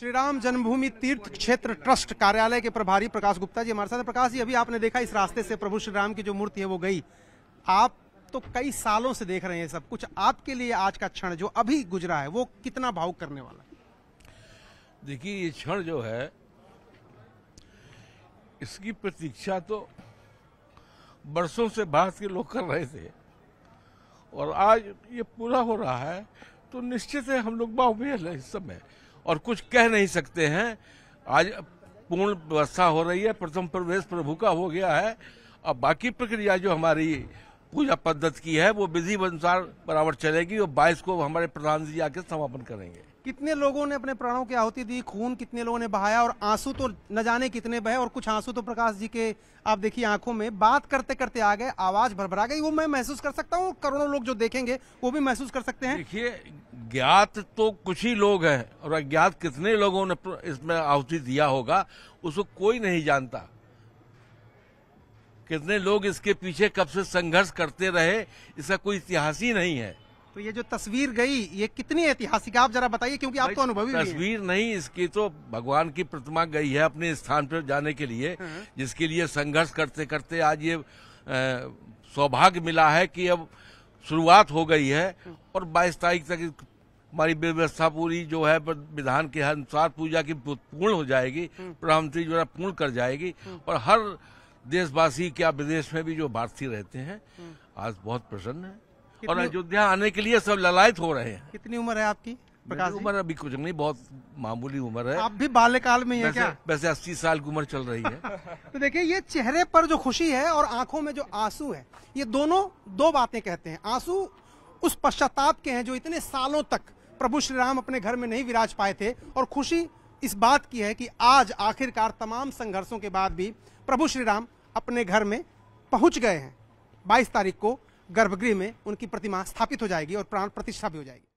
श्री राम जन्मभूमि तीर्थ क्षेत्र ट्रस्ट कार्यालय के प्रभारी प्रकाश गुप्ता जी हमारे साथ प्रकाश जी अभी आपने देखा इस रास्ते से प्रभु श्री राम की जो मूर्ति है वो गई आप तो कई सालों से देख रहे हैं सब कुछ आपके लिए आज का क्षण जो अभी गुजरा है वो कितना भावुक करने वाला देखिए ये क्षण जो है इसकी प्रतीक्षा तो बरसों से भारत के लोग कर रहे थे और आज ये पूरा हो रहा है तो निश्चित है हम लोग बाहुबल है इस समय और कुछ कह नहीं सकते हैं आज पूर्ण व्यवस्था हो रही है प्रथम प्रवेश प्रभु का हो गया है अब बाकी प्रक्रिया जो हमारी पूजा पद्धति की है वो विधि अनुसार बराबर चलेगी और बाईस को हमारे प्रधान जी आके समापन करेंगे कितने लोगों ने अपने प्राणों की आहुति दी खून कितने लोगों ने बहाया और आंसू तो न जाने कितने बहे और कुछ आंसू तो प्रकाश जी के आप देखिए आंखों में बात करते करते आ गए आवाज भरभरा गई वो मैं महसूस कर सकता हूँ करोड़ों लोग जो देखेंगे वो भी महसूस कर सकते हैं देखिए ज्ञात तो कुछ ही लोग हैं और अज्ञात कितने लोगों ने इसमें आहुति दिया होगा उसको कोई नहीं जानता कितने लोग इसके पीछे कब से संघर्ष करते रहे इसका कोई इतिहास ही नहीं है तो ये जो तस्वीर गई ये कितनी ऐतिहासिक आप जरा बताइए क्योंकि आप तो अनुभवी तस्वीर नहीं इसकी तो भगवान की प्रतिमा गई है अपने स्थान पर जाने के लिए हाँ। जिसके लिए संघर्ष करते करते आज ये सौभाग्य मिला है कि अब शुरुआत हो गई है और 22 तारीख तक हमारी व्यवस्था पूरी जो है विधान के अनुसार पूजा की पूर्ण हो जाएगी हाँ। प्रधानमंत्री जो है पूर्ण कर जाएगी और हर देशवासी क्या विदेश में भी जो भारतीय रहते हैं हम्म। आज बहुत प्रसन्न है और अयोध्या आने के लिए सब ललायत हो रहे हैं कितनी उम्र है आपकी उम्र अभी कुछ नहीं बहुत मामूली उम्र है आप भी बाल्यकाल में है क्या वैसे अस्सी साल की उम्र चल रही है तो देखिए ये चेहरे पर जो खुशी है और आंखों में जो आंसू है ये दोनों दो बातें कहते हैं आंसू उस पश्चाताप के हैं जो इतने सालों तक प्रभु श्री राम अपने घर में नहीं विराज पाए थे और खुशी इस बात की है कि आज आखिरकार तमाम संघर्षों के बाद भी प्रभु श्री राम अपने घर में पहुंच गए हैं 22 तारीख को गर्भगृह में उनकी प्रतिमा स्थापित हो जाएगी और प्राण प्रतिष्ठा भी हो जाएगी